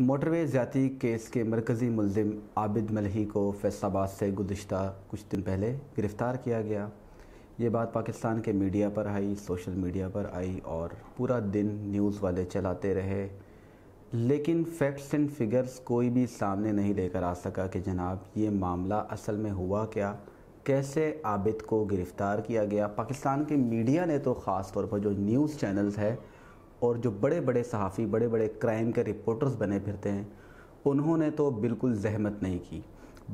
motorway ज़्यादा case के मरकज़ी मुलम आबिद मलही को फैसलाबाद से गुज्त कुछ दिन पहले गिरफ़्तार किया गया ये बात पाकिस्तान के मीडिया पर आई सोशल मीडिया पर आई और पूरा दिन न्यूज़ वाले चलाते रहे लेकिन फैक्ट्स एंड फिगर्स कोई भी सामने नहीं लेकर आ सका कि जनाब ये मामला असल में हुआ क्या कैसे आबिद को गिरफ़्तार किया गया पाकिस्तान के मीडिया ने तो ख़ास तौर पर जो न्यूज़ चैनल्स है और जो बड़े बड़े सहाफ़ी बड़े बड़े क्राइम के रिपोर्टर्स बने फिरते हैं उन्होंने तो बिल्कुल जहमत नहीं की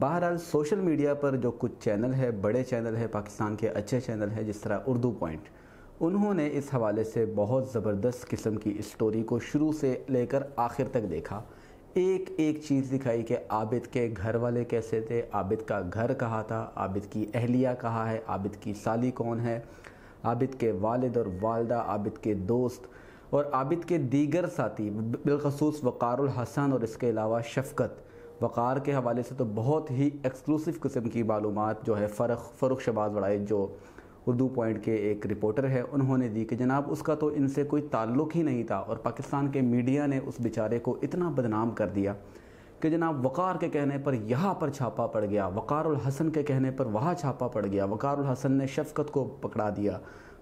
बहरहाल सोशल मीडिया पर जो कुछ चैनल है बड़े चैनल है पाकिस्तान के अच्छे चैनल है जिस तरह उर्दू पॉइंट उन्होंने इस हवाले से बहुत ज़बरदस्त किस्म की स्टोरी को शुरू से लेकर आखिर तक देखा एक एक चीज़ दिखाई कि आबिद के घर वाले कैसे थे आबिद का घर कहा था आबिद की अहलिया कहा है आबिद की साली कौन है आबिद के वालिद और वालदा आबिद के दोस्त और आबिद के दीगर साथी बिलखसूस वक़ारुल हसन और इसके अलावा शफकत वक़ार के हवाले से तो बहुत ही एक्सक्लूसिव किस्म की मालूम जो है फ़र्ख फ़रुख शबाज बड़ाई जो उर्दू पॉइंट के एक रिपोर्टर है उन्होंने दी कि जनाब उसका तो इनसे कोई ताल्लुक ही नहीं था और पाकिस्तान के मीडिया ने उस बेचारे को इतना बदनाम कर दिया कि जनाब वक़ार के कहने पर यहाँ पर छापा पड़ गया वक़ारुल हसन के कहने पर वहाँ छापा पड़ गया वक़ारुल हसन ने शफकत को पकड़ा दिया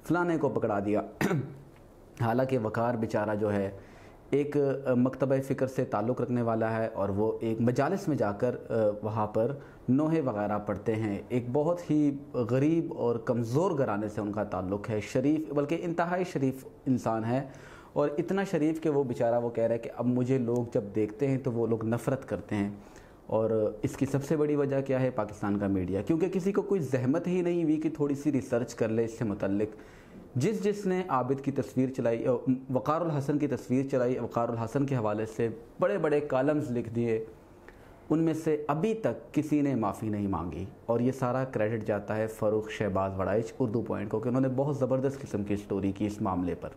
फलाने को पकड़ा दिया हालांकि वक़ार बेचारा जो है एक मकतब फ़िक्र से ताल्लुक़ रखने वाला है और वो एक मजालस में जाकर वहाँ पर नोहे वगैरह पढ़ते हैं एक बहुत ही गरीब और कमज़ोर घराने से उनका ताल्लुक़ है शरीफ बल्कि इंतहाई शरीफ इंसान है और इतना शरीफ कि वो बेचारा वो कह रहा है कि अब मुझे लोग जब देखते हैं तो वो लोग नफ़रत करते हैं और इसकी सबसे बड़ी वजह क्या है पाकिस्तान का मीडिया क्योंकि किसी को कोई जहमत ही नहीं हुई कि थोड़ी सी रिसर्च कर ले इससे मतलब जिस जिसने आबिद की तस्वीर चलाई वक़ार हसन की तस्वीर चलाई वक़ार हसन के हवाले से बड़े बड़े कॉलम्स लिख दिए उनमें से अभी तक किसी ने माफ़ी नहीं मांगी और ये सारा क्रेडिट जाता है फ़ारूक शहबाज वड़ाइच उर्दू पॉइंट को कि उन्होंने बहुत ज़बरदस्त किस्म की स्टोरी की इस मामले पर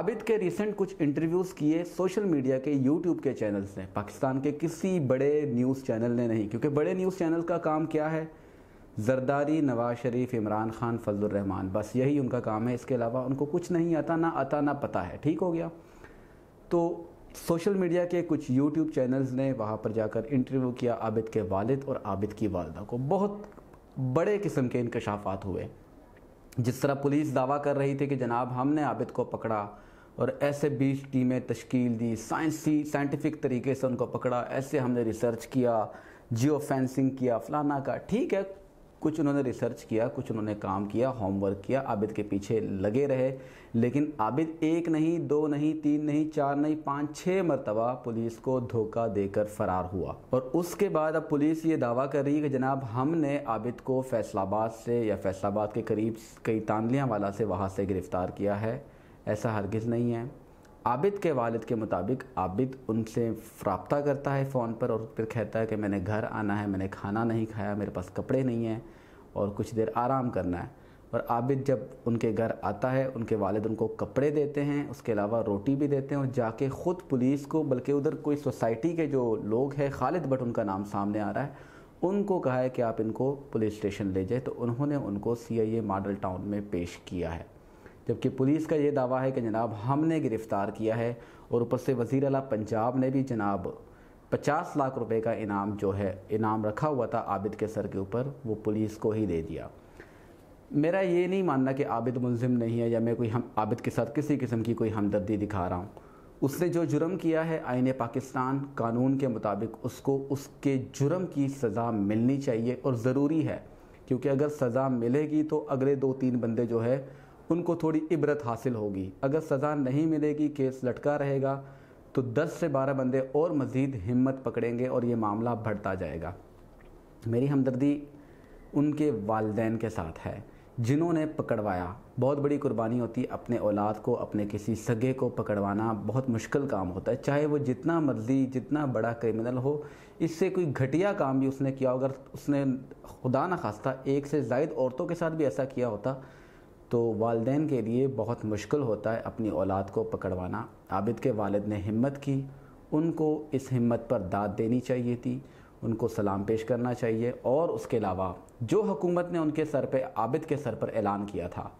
आबिद के रिसेंट कुछ इंटरव्यूज़ किए सोशल मीडिया के यूट्यूब के चैनल्स ने पाकिस्तान के किसी बड़े न्यूज़ चैनल ने नहीं क्योंकि बड़े न्यूज़ चैनल का काम क्या है जरदारी नवाज़ शरीफ इमरान खान फजलरहमान बस यही उनका काम है इसके अलावा उनको कुछ नहीं आता ना आता ना पता है ठीक हो गया तो सोशल मीडिया के कुछ यूट्यूब चैनल्स ने वहाँ पर जाकर इंटरव्यू किया आबिद के वालिद और आबिद की वालदा को बहुत बड़े किस्म के इनकशाफात हुए जिस तरह पुलिस दावा कर रही थी कि जनाब हमने आबिद को पकड़ा और ऐसे बीच टीमें तश्कील दी साइंसी साइंटिफिक तरीके से उनको पकड़ा ऐसे हमने रिसर्च किया जियो फेंसिंग किया फलाना का ठीक है कुछ उन्होंने रिसर्च किया कुछ उन्होंने काम किया होमवर्क किया आबिद के पीछे लगे रहे लेकिन आबिद एक नहीं दो नहीं तीन नहीं चार नहीं पाँच छः मरतबा पुलिस को धोखा देकर फ़रार हुआ और उसके बाद अब पुलिस ये दावा कर रही है कि जनाब हमने आबिद को फैसलाबाद से या फैसलाबाद के करीब कई तानलियाँ वाला से वहाँ से गिरफ़्तार किया है ऐसा हरगिज़ नहीं है आबिद के वालिद के मुताबिक आबिद उनसे रबता करता है फ़ोन पर और फिर कहता है कि मैंने घर आना है मैंने खाना नहीं खाया मेरे पास कपड़े नहीं हैं और कुछ देर आराम करना है और आबिद जब उनके घर आता है उनके वालिद उनको कपड़े देते हैं उसके अलावा रोटी भी देते हैं और जाके ख़ुद पुलिस को बल्कि उधर कोई सोसाइटी के जो लोग हैं खालिद भट उनका नाम सामने आ रहा है उनको कहा है कि आप इनको पुलिस स्टेशन ले जाए तो उन्होंने उनको सी आई ए मॉडल टाउन में पेश किया है जबकि पुलिस का ये दावा है कि जनाब हमने गिरफ़्तार किया है और ऊपर से वज़ी अला पंजाब ने भी जनाब पचास लाख रुपए का इनाम जो है इनाम रखा हुआ था आबिद के सर के ऊपर वो पुलिस को ही दे दिया मेरा ये नहीं मानना कि आबिद मुलजिम नहीं है या मैं कोई हम आबिद के साथ किसी किस्म की कोई हमदर्दी दिखा रहा हूँ उसने जो जुर्म किया है आइन पाकिस्तान कानून के मुताबिक उसको उसके जुर्म की सज़ा मिलनी चाहिए और ज़रूरी है क्योंकि अगर सज़ा मिलेगी तो अगले दो तीन बंदे जो है उनको थोड़ी इबरत हासिल होगी अगर सज़ा नहीं मिलेगी केस लटका रहेगा तो 10 से 12 बंदे और मज़ीद हिम्मत पकड़ेंगे और ये मामला बढ़ता जाएगा मेरी हमदर्दी उनके वालदेन के साथ है जिन्होंने पकड़वाया बहुत बड़ी कुर्बानी होती है अपने औलाद को अपने किसी सगे को पकड़वाना बहुत मुश्किल काम होता है चाहे वो जितना मर्जी जितना बड़ा क्रिमिनल हो इससे कोई घटिया काम भी उसने किया अगर उसने खुदा न खास्ता एक से जायद औरतों के साथ भी ऐसा किया होता तो वालदे के लिए बहुत मुश्किल होता है अपनी औलाद को पकड़वाना आबिद के वालद ने हिम्मत की उनको इस हिम्मत पर दाद देनी चाहिए थी उनको सलाम पेश करना चाहिए और उसके अलावा जो हुकूमत ने उनके सर पे आबिद के सर पर ऐलान किया था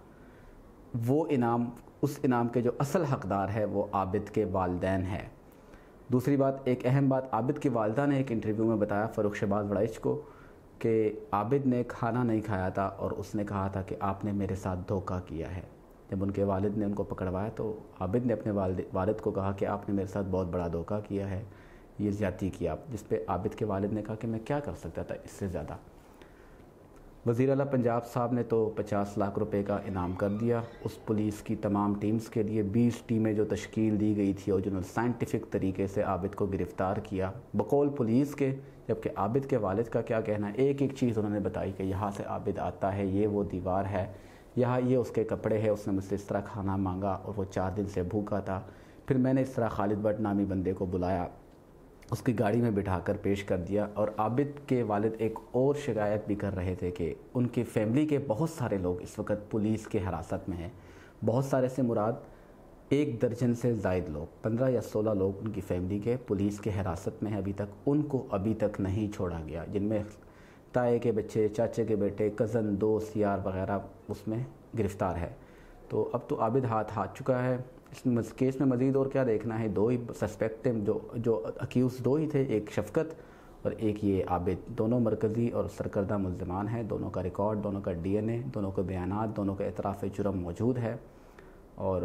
वो इनाम उस इनाम के जो असल हकदार है वो आबिद के वालदेन है दूसरी बात एक अहम बात आबिद की वालदा ने एक इंटरव्यू में बताया फ़रूख शहबाज वड़ाइश को कि आबिद ने खाना नहीं खाया था और उसने कहा था कि आपने मेरे साथ धोखा किया है जब उनके वालिद ने उनको पकड़वाया तो आबिद ने अपने वालद वालद को कहा कि आपने मेरे साथ बहुत बड़ा धोखा किया है ये ज़्यादती की आप जिस पर आबिद के वालिद ने कहा कि मैं क्या कर सकता था इससे ज़्यादा वज़ी अला पंजाब साहब ने तो 50 लाख रुपए का इनाम कर दिया उस पुलिस की तमाम टीम्स के लिए 20 टीमें जो तश्ील दी गई थी और जिन्होंने साइंटिफिक तरीके से आबिद को गिरफ़्तार किया बकौल पुलिस के जबकि आबिद के वालिद का क्या कहना है एक एक चीज़ उन्होंने बताई कि यहाँ से आबिद आता है ये वो दीवार है यहाँ ये उसके कपड़े है उसने मुझसे इस तरह खाना मांगा और वो चार दिन से भूखा था फिर मैंने इस तरह खालिद भट्ट नामी बंदे को बुलाया उसकी गाड़ी में बिठा कर पेश कर दिया और आबिद के वालिद एक और शिकायत भी कर रहे थे कि उनकी फैमिली के बहुत सारे लोग इस वक्त पुलिस के हिरासत में हैं बहुत सारे से मुराद एक दर्जन से जायद लोग पंद्रह या सोलह लोग उनकी फैमिली के पुलिस के हिरासत में है अभी तक उनको अभी तक नहीं छोड़ा गया जिनमें ताए के बच्चे चाचे के बेटे कज़न दोस्त यार वगैरह उसमें गिरफ़्तार है तो अब तो आबिद हाथ हाथ चुका है इस केस में मज़ीद और क्या देखना है दो ही सस्पेक्ट थे जो जो अक्यूज़ दो ही थे एक शफकत और एक ये आबिद दोनों मरकज़ी और सरकर्दा मुलजमान हैं दोनों का रिकॉर्ड दोनों का डीएनए दोनों के बयान दोनों का एतराफ़ जुर्म मौजूद है और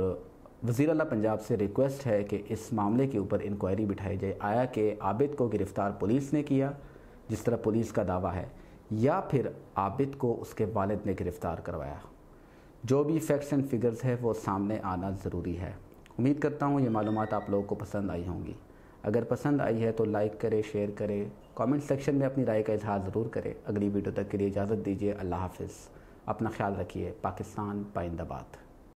वजीर अला पंजाब से रिक्वेस्ट है कि इस मामले के ऊपर इंक्वायरी बिठाई जाए आया कि आबिद को गिरफ़्तार पुलिस ने किया जिस तरह पुलिस का दावा है या फिर आबिद को उसके वालद ने गिरफ़्तार करवाया जो भी फैक्ट्स एंड फिगर्स है वो सामने आना ज़रूरी है उम्मीद करता हूँ ये मालूम आप लोगों को पसंद आई होंगी अगर पसंद आई है तो लाइक करें शेयर करें कमेंट सेक्शन में अपनी राय का इजहार ज़रूर करें अगली वीडियो तक के लिए इजाज़त दीजिए अल्लाह हाफ़ अपना ख्याल रखिए पाकिस्तान पाइंदाबाद